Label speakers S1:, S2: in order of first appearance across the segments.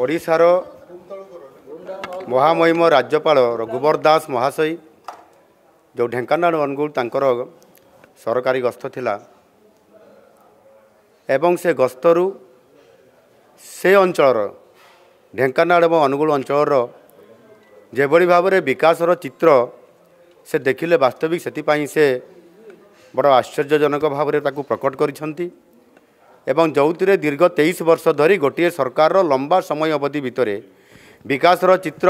S1: ଓଡ଼ିଶାର ମହାମହିମ ରାଜ୍ୟପାଳ ରଘୁବର ଦାସ ମହାଶୟ ଯେଉଁ ଢେଙ୍କାନାଳ ଅନୁଗୁଳ ତାଙ୍କର ସରକାରୀ ଗସ୍ତ ଥିଲା ଏବଂ ସେ ଗସ୍ତରୁ ସେ ଅଞ୍ଚଳର ଢେଙ୍କାନାଳ ଏବଂ ଅନୁଗୁଳ ଅଞ୍ଚଳର ଯେଭଳି ଭାବରେ ବିକାଶର ଚିତ୍ର ସେ ଦେଖିଲେ ବାସ୍ତବିକ ସେଥିପାଇଁ ସେ ବଡ଼ ଆଶ୍ଚର୍ଯ୍ୟଜନକ ଭାବରେ ତାକୁ ପ୍ରକଟ କରିଛନ୍ତି ଏବଂ ଯେଉଁଥିରେ ଦୀର୍ଘ ତେଇଶ ବର୍ଷ ଧରି ଗୋଟିଏ ସରକାରର ଲମ୍ବା ସମୟ ଅବଧି ଭିତରେ ବିକାଶର ଚିତ୍ର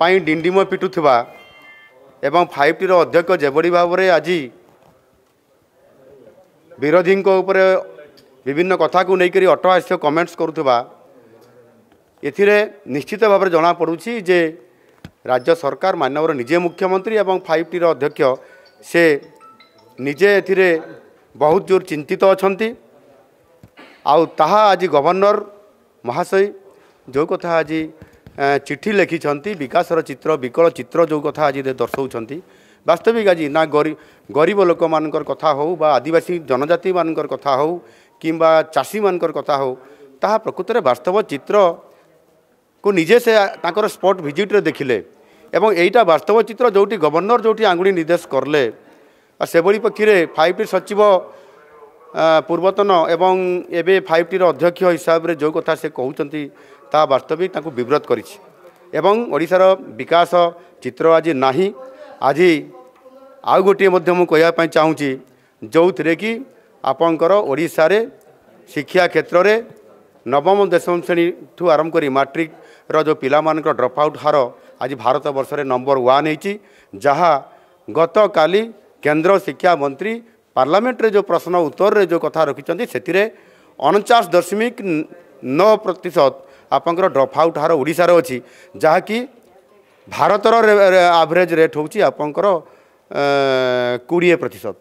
S1: ପାଇଁ ଡିଣ୍ଡିମ ପିଟୁଥିବା ଏବଂ ଫାଇଭ୍ ଟିର ଅଧ୍ୟକ୍ଷ ଯେଭଳି ଭାବରେ ଆଜି ବିରୋଧୀଙ୍କ ଉପରେ ବିଭିନ୍ନ କଥାକୁ ନେଇକରି ଅଟ ଅଟ୍ଟହାସ୍ୟ କମେଣ୍ଟସ୍ କରୁଥିବା ଏଥିରେ ନିଶ୍ଚିତ ଭାବରେ ଜଣାପଡ଼ୁଛି ଯେ ରାଜ୍ୟ ସରକାର ମାନ୍ୟବର ନିଜେ ମୁଖ୍ୟମନ୍ତ୍ରୀ ଏବଂ ଫାଇଭ୍ ଟିର ଅଧ୍ୟକ୍ଷ ସେ ନିଜେ ଏଥିରେ ବହୁତ ଜୋର ଚିନ୍ତିତ ଅଛନ୍ତି ଆଉ ତାହା ଆଜି ଗଭର୍ଣ୍ଣର ମହାଶୟ ଯେଉଁ କଥା ଆଜି ଚିଠି ଲେଖିଛନ୍ତି ବିକାଶର ଚିତ୍ର ବିକଳ ଚିତ୍ର ଯେଉଁ କଥା ଆଜି ଦର୍ଶାଉଛନ୍ତି ବାସ୍ତବିକ ଆଜି ନା ଗରିବ ଲୋକମାନଙ୍କର କଥା ହେଉ ବା ଆଦିବାସୀ ଜନଜାତିମାନଙ୍କର କଥା ହେଉ କିମ୍ବା ଚାଷୀମାନଙ୍କର କଥା ହେଉ ତାହା ପ୍ରକୃତରେ ବାସ୍ତବ ଚିତ୍ରକୁ ନିଜେ ସେ ତାଙ୍କର ସ୍ପଟ୍ ଭିଜିଟ୍ରେ ଦେଖିଲେ ଏବଂ ଏଇଟା ବାସ୍ତବ ଚିତ୍ର ଯେଉଁଠି ଗଭର୍ଣ୍ଣର ଯେଉଁଠି ଆଙ୍ଗୁଳି ନିର୍ଦ୍ଦେଶ କଲେ ଆଉ ସେଭଳି ପକ୍ଷୀରେ ଫାଇଭ୍ ଟି ସଚିବ ପୂର୍ବତନ ଏବଂ ଏବେ ଫାଇଭ୍ ଟିର ଅଧ୍ୟକ୍ଷ ହିସାବରେ ଯେଉଁ କଥା ସେ କହୁଛନ୍ତି ତାହା ବାସ୍ତବିକ ତାଙ୍କୁ ବିବ୍ରତ କରିଛି ଏବଂ ଓଡ଼ିଶାର ବିକାଶ ଚିତ୍ର ଆଜି ନାହିଁ ଆଜି ଆଉ ଗୋଟିଏ ମଧ୍ୟ ମୁଁ କହିବା ପାଇଁ ଚାହୁଁଛି ଯେଉଁଥିରେ କି ଆପଣଙ୍କର ଓଡ଼ିଶାରେ ଶିକ୍ଷା କ୍ଷେତ୍ରରେ ନବମ ଦଶମ ଶ୍ରେଣୀଠୁ ଆରମ୍ଭ କରି ମାଟ୍ରିକର ଯେଉଁ ପିଲାମାନଙ୍କର ଡ୍ରପ୍ ଆଉଟ୍ ହାର ଆଜି ଭାରତ ବର୍ଷରେ ନମ୍ବର ୱାନ୍ ହେଇଛି ଯାହା ଗତକାଲି କେନ୍ଦ୍ର ଶିକ୍ଷାମନ୍ତ୍ରୀ ପାର୍ଲାମେଣ୍ଟରେ ଯେଉଁ ପ୍ରଶ୍ନ ଉତ୍ତରରେ ଯେଉଁ କଥା ରଖିଛନ୍ତି ସେଥିରେ ଅଣଚାଶ ଦଶମିକ ନଅ ପ୍ରତିଶତ ଆପଣଙ୍କର ଡ୍ରପ୍ ଆଉଟ୍ ହାର ଓଡ଼ିଶାରେ ଅଛି ଯାହାକି ଭାରତର ଆଭରେଜ୍ ରେଟ୍ ହେଉଛି ଆପଣଙ୍କର କୋଡ଼ିଏ ପ୍ରତିଶତ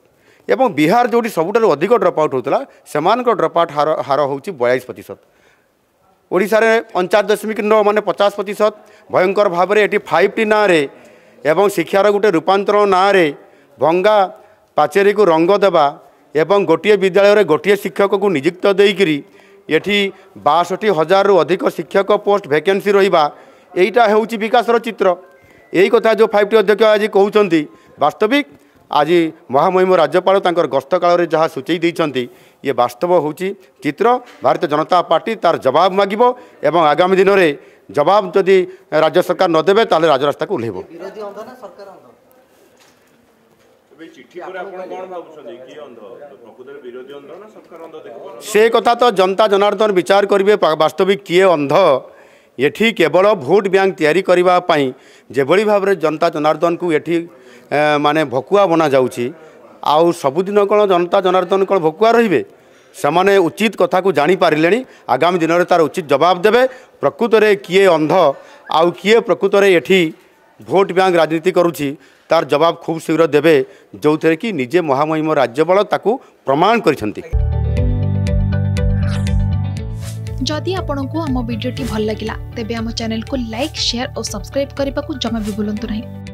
S1: ଏବଂ ବିହାର ଯେଉଁଠି ସବୁଠାରୁ ଅଧିକ ଡ୍ରପ୍ ଆଉଟ୍ ହେଉଥିଲା ସେମାନଙ୍କର ଡ୍ରପ୍ ଆଉଟ୍ ହାର ହାର ହେଉଛି ବୟାଳିଶ ପ୍ରତିଶତ ଓଡ଼ିଶାରେ ଅଣଚାଶ ଦଶମିକ ନଅ ମାନେ ପଚାଶ ପ୍ରତିଶତ ଭୟଙ୍କର ଭାବରେ ଏଠି ଫାଇଭ୍ ଟି ନାଁରେ ଏବଂ ଶିକ୍ଷାର ଗୋଟେ ରୂପାନ୍ତରଣ ନାଁରେ ଭଙ୍ଗା ପାଚେରୀକୁ ରଙ୍ଗ ଦେବା ଏବଂ ଗୋଟିଏ ବିଦ୍ୟାଳୟରେ ଗୋଟିଏ ଶିକ୍ଷକକୁ ନିଯୁକ୍ତ ଦେଇକରି ଏଠି ବାଷଠି ହଜାରରୁ ଅଧିକ ଶିକ୍ଷକ ପୋଷ୍ଟ ଭେକେନ୍ସି ରହିବା ଏଇଟା ହେଉଛି ବିକାଶର ଚିତ୍ର ଏଇ କଥା ଯେଉଁ ଫାଇଭ୍ ଟି ଅଧ୍ୟକ୍ଷ ଆଜି କହୁଛନ୍ତି ବାସ୍ତବିକ ଆଜି ମହାମହିମ ରାଜ୍ୟପାଳ ତାଙ୍କର ଗସ୍ତ କାଳରେ ଯାହା ସୂଚାଇ ଦେଇଛନ୍ତି ଇଏ ବାସ୍ତବ ହେଉଛି ଚିତ୍ର ଭାରତୀୟ ଜନତା ପାର୍ଟି ତା'ର ଜବାବ ମାଗିବ ଏବଂ ଆଗାମୀ ଦିନରେ ଜବାବ ଯଦି ରାଜ୍ୟ ସରକାର ନ ଦେବେ ତାହେଲେ ରାଜରାସ୍ତାକୁ ଓହ୍ଲାଇବ সে কথা তো জনতা জনার্দন বিচার করবে বাস্তবিক কি অন্ধ এটি কেবল ভোট ব্যাঙ্ক তৈরি করা যেভাবে ভাবে জনতা জনার্দনকু এটি মানে ভকুয়া বনা যাচ্ছি আউ সবুদিন কোণ জনতা জনার্দন কোণ ভকুয়া রহবে সেমানে উচিত কথাকু জাঁপারে আগামী দিনের তার উচিত জবাব দেবে প্রকৃতরে কি অন্ধ আউ কি প্রকৃতরে এটি ভোট ব্যাঙ্ক রাজনীতি করুছি तार जवाब खूब शीघ्र देवे जो थे कि निजे महामहिम राज्यपाल प्रमाण कर जदि आपण को आम भिडी भल लगा तेब चेल को लाइक शेयर और सब्सक्राइब करने को जमा भी भूलु ना